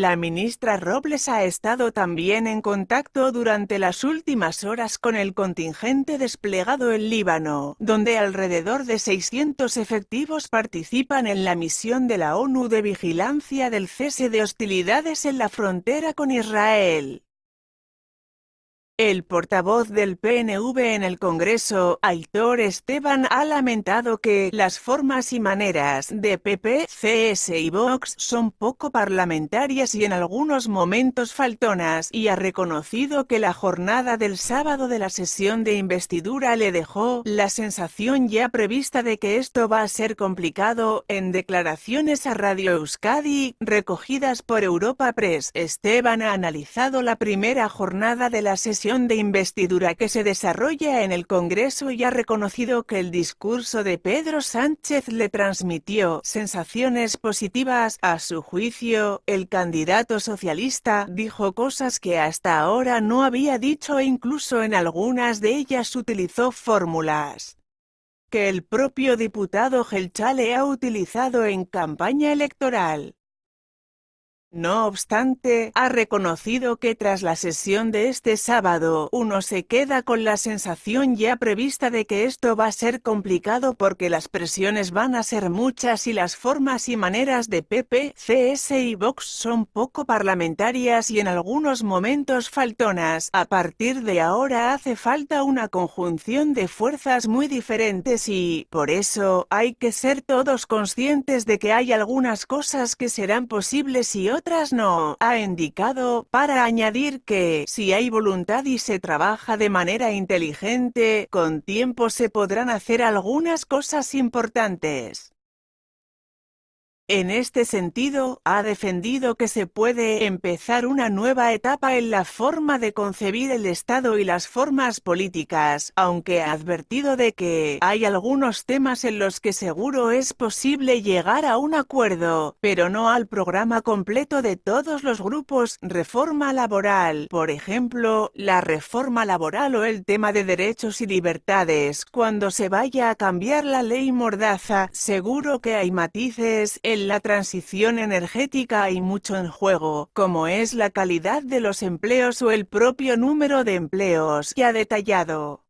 La ministra Robles ha estado también en contacto durante las últimas horas con el contingente desplegado en Líbano, donde alrededor de 600 efectivos participan en la misión de la ONU de vigilancia del cese de hostilidades en la frontera con Israel. El portavoz del PNV en el Congreso, Aitor Esteban, ha lamentado que las formas y maneras de PP, CS y Vox son poco parlamentarias y en algunos momentos faltonas, y ha reconocido que la jornada del sábado de la sesión de investidura le dejó la sensación ya prevista de que esto va a ser complicado. En declaraciones a Radio Euskadi, recogidas por Europa Press, Esteban ha analizado la primera jornada de la sesión de investidura que se desarrolla en el Congreso y ha reconocido que el discurso de Pedro Sánchez le transmitió sensaciones positivas. A su juicio, el candidato socialista dijo cosas que hasta ahora no había dicho e incluso en algunas de ellas utilizó fórmulas que el propio diputado Gelchale ha utilizado en campaña electoral. No obstante, ha reconocido que tras la sesión de este sábado, uno se queda con la sensación ya prevista de que esto va a ser complicado porque las presiones van a ser muchas y las formas y maneras de PP, CS y Vox son poco parlamentarias y en algunos momentos faltonas. A partir de ahora hace falta una conjunción de fuerzas muy diferentes y, por eso, hay que ser todos conscientes de que hay algunas cosas que serán posibles y otras no. Ha indicado, para añadir que, si hay voluntad y se trabaja de manera inteligente, con tiempo se podrán hacer algunas cosas importantes. En este sentido, ha defendido que se puede empezar una nueva etapa en la forma de concebir el Estado y las formas políticas, aunque ha advertido de que hay algunos temas en los que seguro es posible llegar a un acuerdo, pero no al programa completo de todos los grupos reforma laboral, por ejemplo, la reforma laboral o el tema de derechos y libertades. Cuando se vaya a cambiar la ley mordaza, seguro que hay matices la transición energética hay mucho en juego, como es la calidad de los empleos o el propio número de empleos, que ha detallado.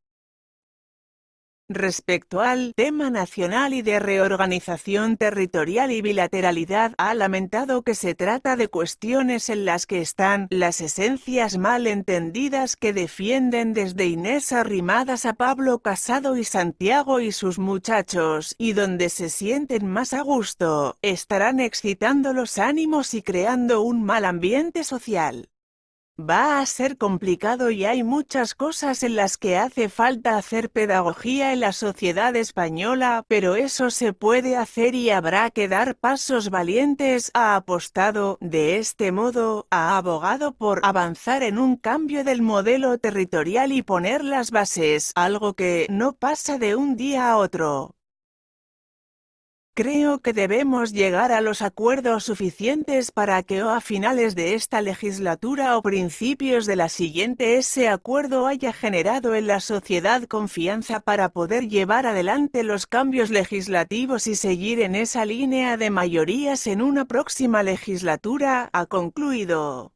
Respecto al tema nacional y de reorganización territorial y bilateralidad, ha lamentado que se trata de cuestiones en las que están las esencias mal entendidas que defienden desde Inés Arrimadas a Pablo Casado y Santiago y sus muchachos, y donde se sienten más a gusto, estarán excitando los ánimos y creando un mal ambiente social. Va a ser complicado y hay muchas cosas en las que hace falta hacer pedagogía en la sociedad española, pero eso se puede hacer y habrá que dar pasos valientes, ha apostado, de este modo, ha abogado por avanzar en un cambio del modelo territorial y poner las bases, algo que no pasa de un día a otro. Creo que debemos llegar a los acuerdos suficientes para que o a finales de esta legislatura o principios de la siguiente ese acuerdo haya generado en la sociedad confianza para poder llevar adelante los cambios legislativos y seguir en esa línea de mayorías en una próxima legislatura, ha concluido.